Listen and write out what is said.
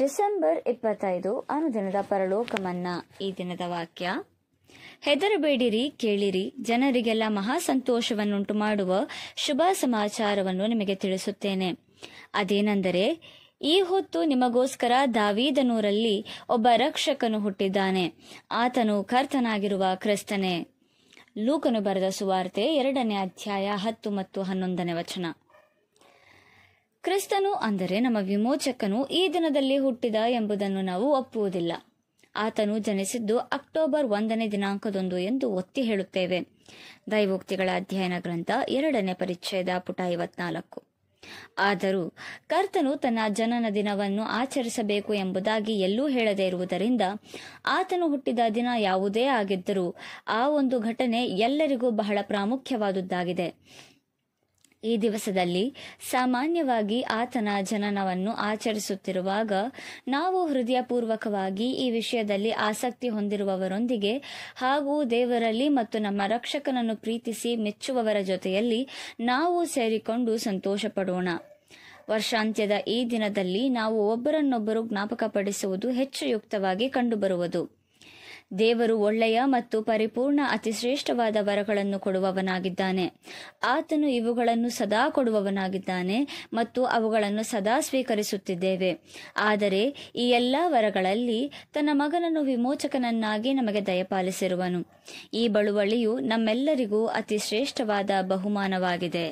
December ಇಪ್ಪತ್ತೈದು ಅನುದಿನದ ಪರಲೋಕಮನ್ನ ಈ ದಿನದ ವಾಕ್ಯ ಹೆದರಬೇಡಿರಿ ಕೇಳಿರಿ ಜನರಿಗೆಲ್ಲ ಮಹಾ ಸಂತೋಷವನ್ನುಂಟು ಮಾಡುವ ಶುಭ ಸಮಾಚಾರವನ್ನು ನಿಮಗೆ ತಿಳಿಸುತ್ತೇನೆ ಅದೇನೆಂದರೆ ಈ ಹೊತ್ತು ನಿಮಗೋಸ್ಕರ ದಾವೀದನೂರಲ್ಲಿ ಒಬ್ಬ ರಕ್ಷಕನು ಹುಟ್ಟಿದ್ದಾನೆ ಆತನು ಕರ್ತನಾಗಿರುವ ಕ್ರಿಸ್ತನೇ ಲೂಕನು ಬರೆದ ಸುವಾರ್ತೆ ಎರಡನೇ ಅಧ್ಯಾಯ ಹತ್ತು ಮತ್ತು ಹನ್ನೊಂದನೇ ವಚನ ಕ್ರಿಸ್ತನು ಅಂದರೆ ನಮ್ಮ ವಿಮೋಚಕನು ಈ ದಿನದಲ್ಲಿ ಹುಟ್ಟಿದ ಎಂಬುದನ್ನು ನಾವು ಒಪ್ಪುವುದಿಲ್ಲ ಆತನು ಜನಿಸಿದ್ದು ಅಕ್ಟೋಬರ್ ಒಂದನೇ ದಿನಾಂಕದೊಂದು ಎಂದು ಒತ್ತಿ ಹೇಳುತ್ತೇವೆ ದೈವೋಕ್ತಿಗಳ ಅಧ್ಯಯನ ಗ್ರಂಥ ಎರಡನೇ ಪರಿಚಯದ ಪುಟ ಐವತ್ನಾಲ್ಕು ಆದರೂ ಕರ್ತನು ತನ್ನ ಜನನ ದಿನವನ್ನು ಆಚರಿಸಬೇಕು ಎಂಬುದಾಗಿ ಎಲ್ಲೂ ಹೇಳದೇ ಇರುವುದರಿಂದ ಆತನು ಹುಟ್ಟಿದ ದಿನ ಯಾವುದೇ ಆಗಿದ್ದರೂ ಆ ಒಂದು ಘಟನೆ ಎಲ್ಲರಿಗೂ ಬಹಳ ಪ್ರಾಮುಖ್ಯವಾದುದ್ದಾಗಿದೆ ಈ ದಿವಸದಲ್ಲಿ ಸಾಮಾನ್ಯವಾಗಿ ಆತನ ಜನನವನ್ನು ಆಚರಿಸುತ್ತಿರುವಾಗ ನಾವು ಹೃದಯಪೂರ್ವಕವಾಗಿ ಈ ವಿಷಯದಲ್ಲಿ ಆಸಕ್ತಿ ಹೊಂದಿರುವವರೊಂದಿಗೆ ಹಾಗೂ ದೇವರಲ್ಲಿ ಮತ್ತು ನಮ್ಮ ರಕ್ಷಕನನ್ನು ಪ್ರೀತಿಸಿ ಮೆಚ್ಚುವವರ ಜೊತೆಯಲ್ಲಿ ನಾವು ಸೇರಿಕೊಂಡು ಸಂತೋಷಪಡೋಣ ವರ್ಷಾಂತ್ಯದ ಈ ದಿನದಲ್ಲಿ ನಾವು ಒಬ್ಬರನ್ನೊಬ್ಬರು ಜ್ಞಾಪಕಪಡಿಸುವುದು ಹೆಚ್ಚು ಯುಕ್ತವಾಗಿ ಕಂಡುಬರುವುದು ದೇವರು ಒಳ್ಳೆಯ ಮತ್ತು ಪರಿಪೂರ್ಣ ಅತಿಶ್ರೇಷ್ಠವಾದ ವರಗಳನ್ನು ಕೊಡುವವನಾಗಿದ್ದಾನೆ ಆತನು ಇವುಗಳನ್ನು ಸದಾ ಕೊಡುವವನಾಗಿದ್ದಾನೆ ಮತ್ತು ಅವುಗಳನ್ನು ಸದಾ ಸ್ವೀಕರಿಸುತ್ತಿದ್ದೇವೆ ಆದರೆ ಈ ಎಲ್ಲ ವರಗಳಲ್ಲಿ ತನ್ನ ಮಗನನ್ನು ವಿಮೋಚಕನನ್ನಾಗಿ ನಮಗೆ ದಯಪಾಲಿಸಿರುವನು ಈ ಬಳುವಳಿಯು ನಮ್ಮೆಲ್ಲರಿಗೂ ಅತಿ ಶ್ರೇಷ್ಠವಾದ ಬಹುಮಾನವಾಗಿದೆ